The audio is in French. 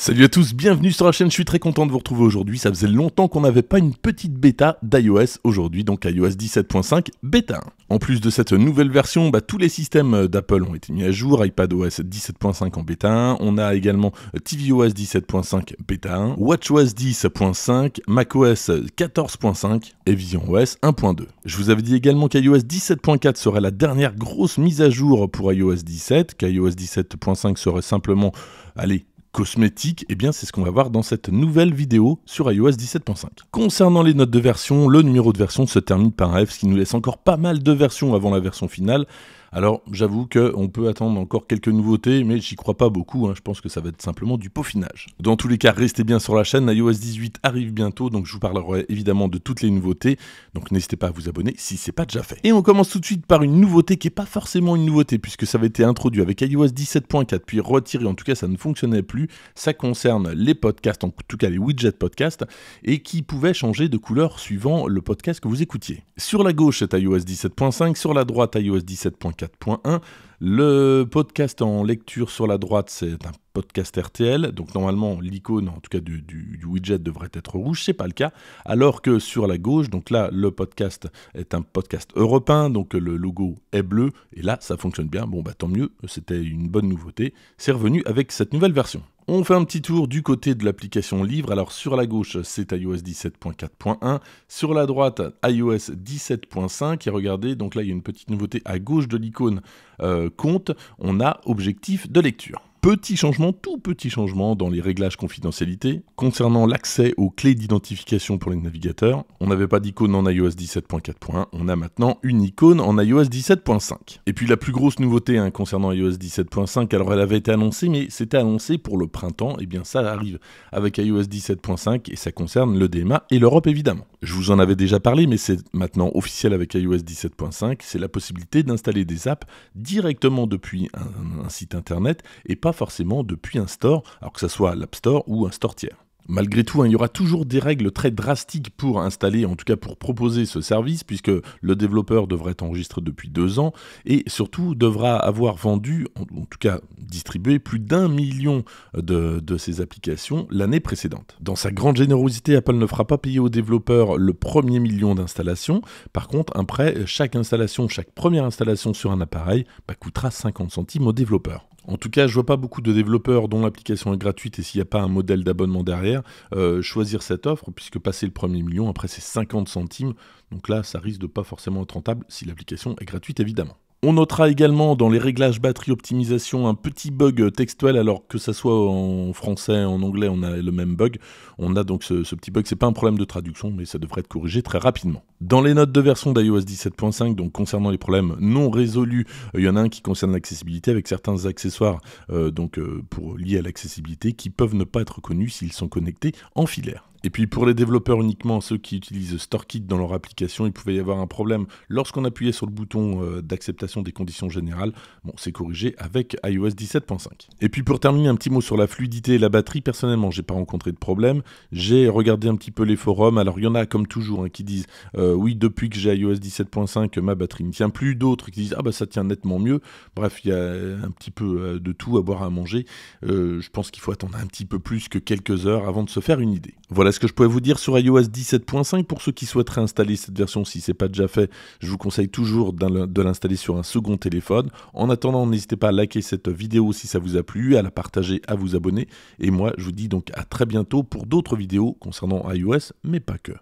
Salut à tous, bienvenue sur la chaîne, je suis très content de vous retrouver aujourd'hui, ça faisait longtemps qu'on n'avait pas une petite bêta d'iOS aujourd'hui, donc iOS 17.5 bêta En plus de cette nouvelle version, bah, tous les systèmes d'Apple ont été mis à jour, iPadOS 17.5 en bêta 1, on a également tvOS 17.5 bêta 1, WatchOS 10.5, macOS 14.5 et VisionOS 1.2. Je vous avais dit également qu'iOS 17.4 serait la dernière grosse mise à jour pour iOS 17, qu'iOS 17.5 serait simplement, allez, cosmétiques, et eh bien c'est ce qu'on va voir dans cette nouvelle vidéo sur iOS 17.5. Concernant les notes de version, le numéro de version se termine par un F, ce qui nous laisse encore pas mal de versions avant la version finale. Alors j'avoue qu'on peut attendre encore quelques nouveautés, mais j'y crois pas beaucoup, hein. je pense que ça va être simplement du peaufinage. Dans tous les cas, restez bien sur la chaîne, iOS 18 arrive bientôt, donc je vous parlerai évidemment de toutes les nouveautés, donc n'hésitez pas à vous abonner si c'est pas déjà fait. Et on commence tout de suite par une nouveauté qui n'est pas forcément une nouveauté, puisque ça avait été introduit avec iOS 17.4, puis retiré, en tout cas ça ne fonctionnait plus, ça concerne les podcasts, en tout cas les widgets podcasts, et qui pouvaient changer de couleur suivant le podcast que vous écoutiez. Sur la gauche, c'est iOS 17.5, sur la droite, iOS 17.4.1. Le podcast en lecture sur la droite, c'est un podcast RTL. Donc normalement, l'icône, en tout cas du, widget, devrait être rouge. C'est pas le cas. Alors que sur la gauche, donc là, le podcast est un podcast européen, donc le logo est bleu. Et là, ça fonctionne bien. Bon, bah tant mieux. C'était une bonne nouveauté. C'est revenu avec cette nouvelle version. On fait un petit tour du côté de l'application livre. Alors sur la gauche, c'est iOS 17.4.1. Sur la droite, iOS 17.5. Et regardez, donc là, il y a une petite nouveauté à gauche de l'icône euh, compte. On a objectif de lecture. Petit changement, tout petit changement dans les réglages confidentialité. Concernant l'accès aux clés d'identification pour les navigateurs, on n'avait pas d'icône en iOS 17.4.1, on a maintenant une icône en iOS 17.5. Et puis la plus grosse nouveauté hein, concernant iOS 17.5, alors elle avait été annoncée, mais c'était annoncé pour le printemps, et eh bien ça arrive avec iOS 17.5 et ça concerne le DMA et l'Europe évidemment. Je vous en avais déjà parlé, mais c'est maintenant officiel avec iOS 17.5, c'est la possibilité d'installer des apps directement depuis un, un site internet et pas forcément depuis un store, alors que ce soit l'App Store ou un store tiers. Malgré tout, hein, il y aura toujours des règles très drastiques pour installer, en tout cas pour proposer ce service, puisque le développeur devrait être enregistré depuis deux ans et surtout devra avoir vendu, en, tout cas distribué, plus d'un million de, ses applications l'année précédente. Dans sa grande générosité, Apple ne fera pas payer au développeur le premier million d'installations. Par contre, après chaque installation, chaque première installation sur un appareil, bah, coûtera 50 centimes au développeur. En tout cas, je vois pas beaucoup de développeurs dont l'application est gratuite et s'il n'y a pas un modèle d'abonnement derrière, euh, choisir cette offre, puisque passer le premier million, après c'est 50 centimes. Donc là, ça risque de pas forcément être rentable si l'application est gratuite, évidemment. On notera également dans les réglages batterie optimisation un petit bug textuel, alors que ça soit en français, en anglais, on a le même bug. On a donc ce, ce petit bug, c'est pas un problème de traduction, mais ça devrait être corrigé très rapidement. Dans les notes de version d'iOS 17.5, donc concernant les problèmes non résolus, euh, il y en a un qui concerne l'accessibilité avec certains accessoires euh, donc euh, liés à l'accessibilité qui peuvent ne pas être connus s'ils sont connectés en filaire. Et puis pour les développeurs uniquement, ceux qui utilisent StoreKit dans leur application, il pouvait y avoir un problème lorsqu'on appuyait sur le bouton d'acceptation des conditions générales. Bon, c'est corrigé avec iOS 17.5. Et puis pour terminer, un petit mot sur la fluidité et la batterie. Personnellement, je n'ai pas rencontré de problème. J'ai regardé un petit peu les forums. Alors il y en a comme toujours hein, qui disent euh, oui, depuis que j'ai iOS 17.5, ma batterie ne tient plus. D'autres qui disent ah bah ça tient nettement mieux. Bref, il y a un petit peu euh, de tout à boire à manger. Euh, je pense qu'il faut attendre un petit peu plus que quelques heures avant de se faire une idée. Voilà ce que je pouvais vous dire sur iOS 17.5. Pour ceux qui souhaiteraient installer cette version, si c'est pas déjà fait, je vous conseille toujours de l'installer sur un second téléphone. En attendant, n'hésitez pas à liker cette vidéo si ça vous a plu, à la partager, à vous abonner. Et moi, je vous dis donc à très bientôt pour d'autres vidéos concernant iOS, mais pas que.